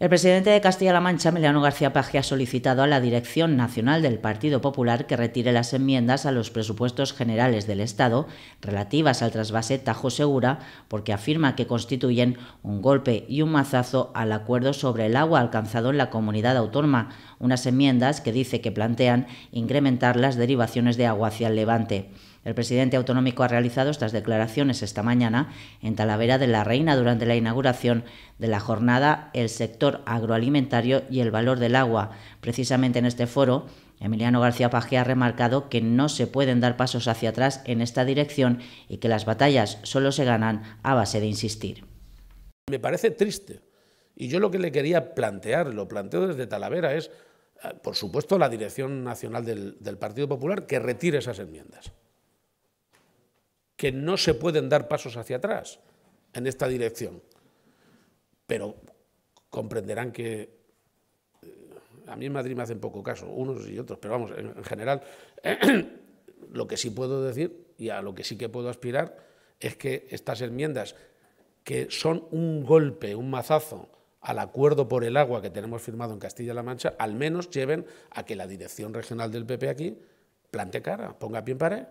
El presidente de Castilla-La Mancha, Emiliano García Paje, ha solicitado a la Dirección Nacional del Partido Popular que retire las enmiendas a los presupuestos generales del Estado relativas al trasvase Tajo Segura, porque afirma que constituyen un golpe y un mazazo al acuerdo sobre el agua alcanzado en la comunidad autónoma, unas enmiendas que dice que plantean incrementar las derivaciones de agua hacia el levante. El presidente autonómico ha realizado estas declaraciones esta mañana en Talavera de la Reina durante la inauguración de la jornada El sector agroalimentario y el valor del agua. Precisamente en este foro, Emiliano García Paje ha remarcado que no se pueden dar pasos hacia atrás en esta dirección y que las batallas solo se ganan a base de insistir. Me parece triste y yo lo que le quería plantear, lo planteo desde Talavera, es por supuesto, la Dirección Nacional del, Partido Popular que retire esas enmiendas. Que no se pueden dar pasos hacia atrás en esta dirección. Pero comprenderán que eh, a mí en Madrid me hacen poco caso, unos y otros, pero vamos, en general, lo que sí puedo decir y a lo que sí que puedo aspirar es que estas enmiendas, que son un golpe, un mazazo, al acuerdo por el agua que tenemos firmado en Castilla-La Mancha, al menos lleven a que la dirección regional del PP aquí plante cara, ponga pie en pared.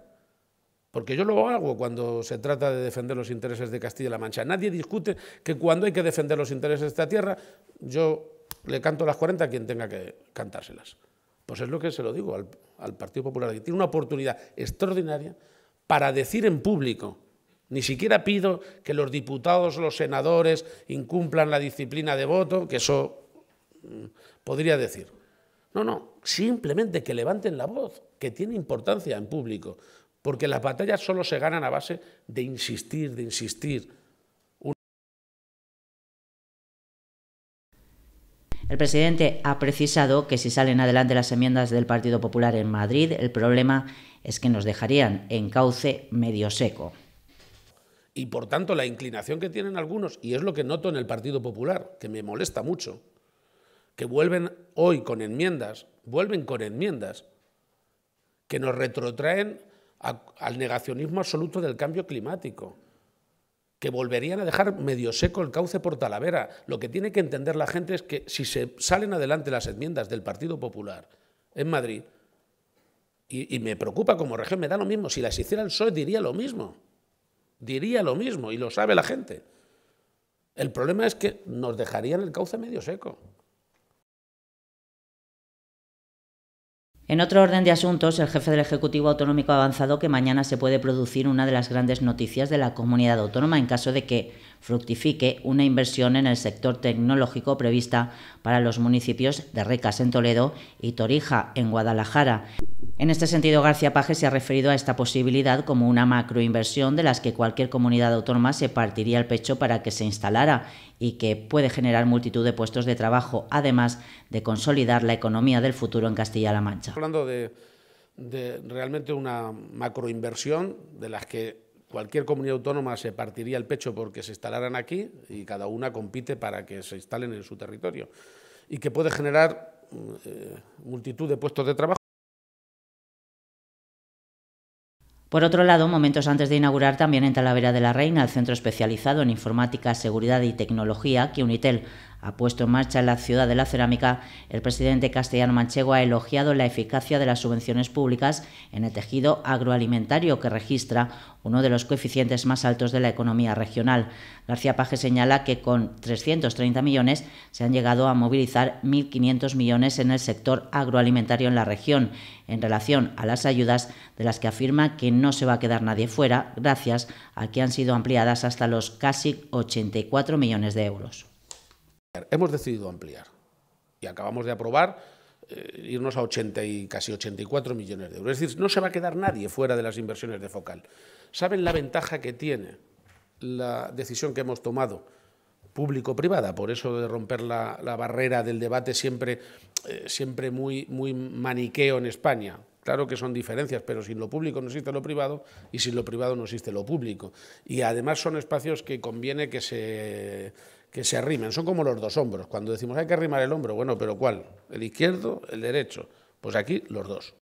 Porque yo lo hago cuando se trata de defender los intereses de Castilla-La Mancha. Nadie discute que cuando hay que defender los intereses de esta tierra, yo le canto las 40 a quien tenga que cantárselas. Pues es lo que se lo digo al, Partido Popular, que tiene una oportunidad extraordinaria para decir en público ni siquiera pido que los diputados los senadores incumplan la disciplina de voto, que eso mm, podría decir. No, no, simplemente que levanten la voz, que tiene importancia en público, porque las batallas solo se ganan a base de insistir, de insistir. El presidente ha precisado que si salen adelante las enmiendas del Partido Popular en Madrid, el problema es que nos dejarían en cauce medio seco. Y por tanto, la inclinación que tienen algunos, y es lo que noto en el Partido Popular, que me molesta mucho, que vuelven hoy con enmiendas, vuelven con enmiendas, que nos retrotraen al negacionismo absoluto del cambio climático, que volverían a dejar medio seco el cauce por Talavera. Lo que tiene que entender la gente es que si se salen adelante las enmiendas del Partido Popular en Madrid, y, me preocupa como región, me da lo mismo, si las hicieran el diría lo mismo diría lo mismo y lo sabe la gente. El problema es que nos dejarían el cauce medio seco. En otro orden de asuntos, el jefe del Ejecutivo Autonómico ha avanzado que mañana se puede producir una de las grandes noticias de la comunidad autónoma en caso de que fructifique una inversión en el sector tecnológico prevista para los municipios de Recas en Toledo y Torija en Guadalajara. En este sentido, García Paje se ha referido a esta posibilidad como una macroinversión de las que cualquier comunidad autónoma se partiría el pecho para que se instalara y que puede generar multitud de puestos de trabajo, además de consolidar la economía del futuro en Castilla-La Mancha. Hablando de, realmente una macroinversión de las que cualquier comunidad autónoma se partiría el pecho porque se instalaran aquí y cada una compite para que se instalen en su territorio y que puede generar eh, multitud de puestos de trabajo. Por otro lado, momentos antes de inaugurar también en Talavera de la Reina el Centro Especializado en Informática, Seguridad y Tecnología que Unitel ha puesto en marcha en la ciudad de la cerámica, el presidente castellano manchego ha elogiado la eficacia de las subvenciones públicas en el tejido agroalimentario que registra uno de los coeficientes más altos de la economía regional. García Paje señala que con 330 millones se han llegado a movilizar 1.500 millones en el sector agroalimentario en la región, en relación a las ayudas de las que afirma que no se va a quedar nadie fuera, gracias a que han sido ampliadas hasta los casi 84 millones de euros. Hemos decidido ampliar y acabamos de aprobar eh, irnos a 80 y casi 84 millones de euros. Es decir, no se va a quedar nadie fuera de las inversiones de Focal. ¿Saben la ventaja que tiene la decisión que hemos tomado? público-privada, por eso de romper la, barrera del debate siempre, eh, siempre muy maniqueo en España, Claro que son diferencias, pero sin lo público no existe lo privado y sin lo privado no existe lo público. Y además son espacios que conviene que se que se arrimen, son como los dos hombros. Cuando decimos hay que arrimar el hombro, bueno, pero ¿cuál? ¿El izquierdo, el derecho? Pues aquí los dos.